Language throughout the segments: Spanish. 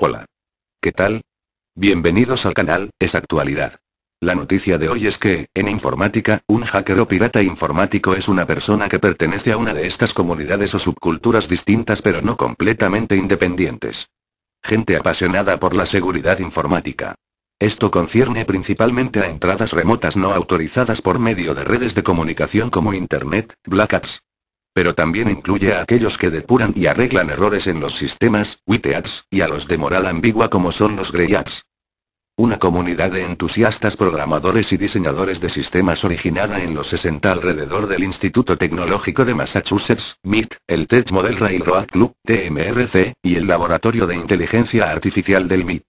Hola. ¿Qué tal? Bienvenidos al canal, es actualidad. La noticia de hoy es que, en informática, un hacker o pirata informático es una persona que pertenece a una de estas comunidades o subculturas distintas pero no completamente independientes. Gente apasionada por la seguridad informática. Esto concierne principalmente a entradas remotas no autorizadas por medio de redes de comunicación como Internet, Black Apps, pero también incluye a aquellos que depuran y arreglan errores en los sistemas, WITEATS, y a los de moral ambigua como son los GREYATS. Una comunidad de entusiastas programadores y diseñadores de sistemas originada en los 60 alrededor del Instituto Tecnológico de Massachusetts, MIT, el Tech Model Railroad Club, TMRC, y el Laboratorio de Inteligencia Artificial del MIT.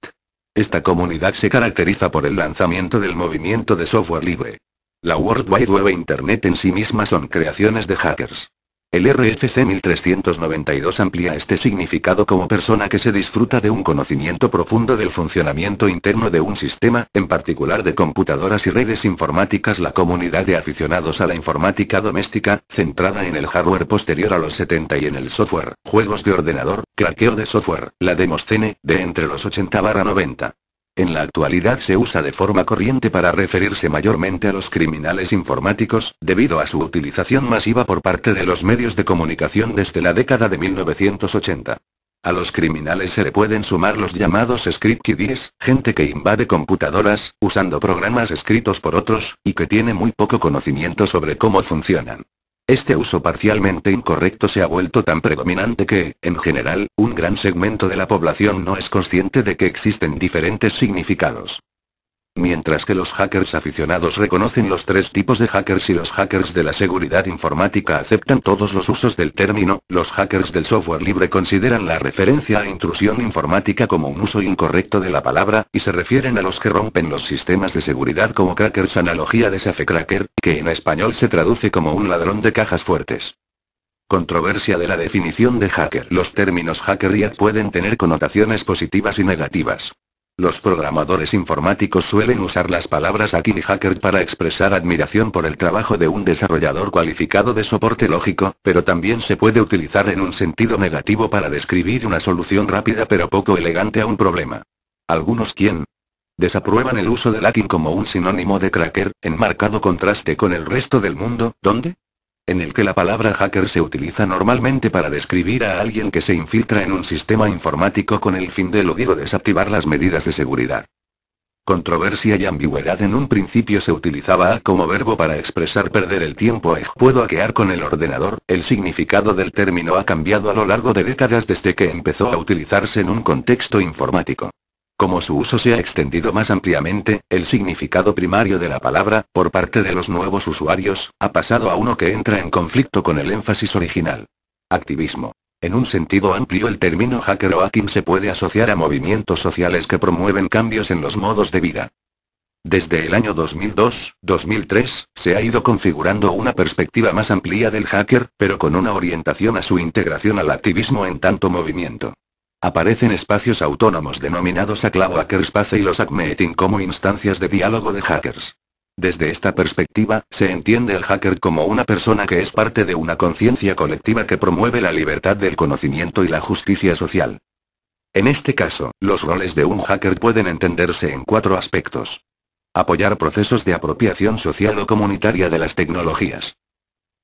Esta comunidad se caracteriza por el lanzamiento del movimiento de software libre. La World Wide Web e Internet en sí misma son creaciones de hackers. El RFC 1392 amplía este significado como persona que se disfruta de un conocimiento profundo del funcionamiento interno de un sistema, en particular de computadoras y redes informáticas. La comunidad de aficionados a la informática doméstica, centrada en el hardware posterior a los 70 y en el software, juegos de ordenador, craqueo de software, la Demoscene, de entre los 80-90. En la actualidad se usa de forma corriente para referirse mayormente a los criminales informáticos, debido a su utilización masiva por parte de los medios de comunicación desde la década de 1980. A los criminales se le pueden sumar los llamados script kiddies, gente que invade computadoras, usando programas escritos por otros, y que tiene muy poco conocimiento sobre cómo funcionan. Este uso parcialmente incorrecto se ha vuelto tan predominante que, en general, un gran segmento de la población no es consciente de que existen diferentes significados. Mientras que los hackers aficionados reconocen los tres tipos de hackers y los hackers de la seguridad informática aceptan todos los usos del término, los hackers del software libre consideran la referencia a intrusión informática como un uso incorrecto de la palabra, y se refieren a los que rompen los sistemas de seguridad como crackers analogía de Safe Cracker, que en español se traduce como un ladrón de cajas fuertes. Controversia de la definición de hacker. Los términos hacker y ad pueden tener connotaciones positivas y negativas. Los programadores informáticos suelen usar las palabras hacking hacker para expresar admiración por el trabajo de un desarrollador cualificado de soporte lógico, pero también se puede utilizar en un sentido negativo para describir una solución rápida pero poco elegante a un problema. Algunos quien desaprueban el uso del hacking como un sinónimo de cracker, en marcado contraste con el resto del mundo, donde en el que la palabra hacker se utiliza normalmente para describir a alguien que se infiltra en un sistema informático con el fin de eludir o desactivar las medidas de seguridad. Controversia y ambigüedad en un principio se utilizaba como verbo para expresar perder el tiempo puedo hackear con el ordenador, el significado del término ha cambiado a lo largo de décadas desde que empezó a utilizarse en un contexto informático. Como su uso se ha extendido más ampliamente, el significado primario de la palabra, por parte de los nuevos usuarios, ha pasado a uno que entra en conflicto con el énfasis original. Activismo. En un sentido amplio el término hacker o hacking se puede asociar a movimientos sociales que promueven cambios en los modos de vida. Desde el año 2002-2003, se ha ido configurando una perspectiva más amplia del hacker, pero con una orientación a su integración al activismo en tanto movimiento. Aparecen espacios autónomos denominados aclavo hackerspace y los Acmeeting como instancias de diálogo de hackers. Desde esta perspectiva, se entiende el hacker como una persona que es parte de una conciencia colectiva que promueve la libertad del conocimiento y la justicia social. En este caso, los roles de un hacker pueden entenderse en cuatro aspectos. Apoyar procesos de apropiación social o comunitaria de las tecnologías.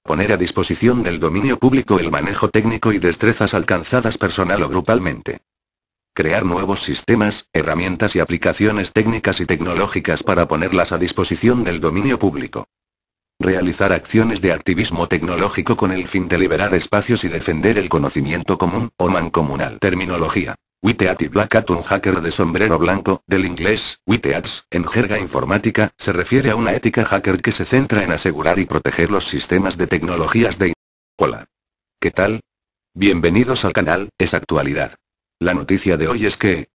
Poner a disposición del dominio público el manejo técnico y destrezas alcanzadas personal o grupalmente. Crear nuevos sistemas, herramientas y aplicaciones técnicas y tecnológicas para ponerlas a disposición del dominio público. Realizar acciones de activismo tecnológico con el fin de liberar espacios y defender el conocimiento común, o mancomunal. Terminología. Witteat y un hacker de sombrero blanco, del inglés, Witteats, en jerga informática, se refiere a una ética hacker que se centra en asegurar y proteger los sistemas de tecnologías de... Hola. ¿Qué tal? Bienvenidos al canal, es actualidad. La noticia de hoy es que,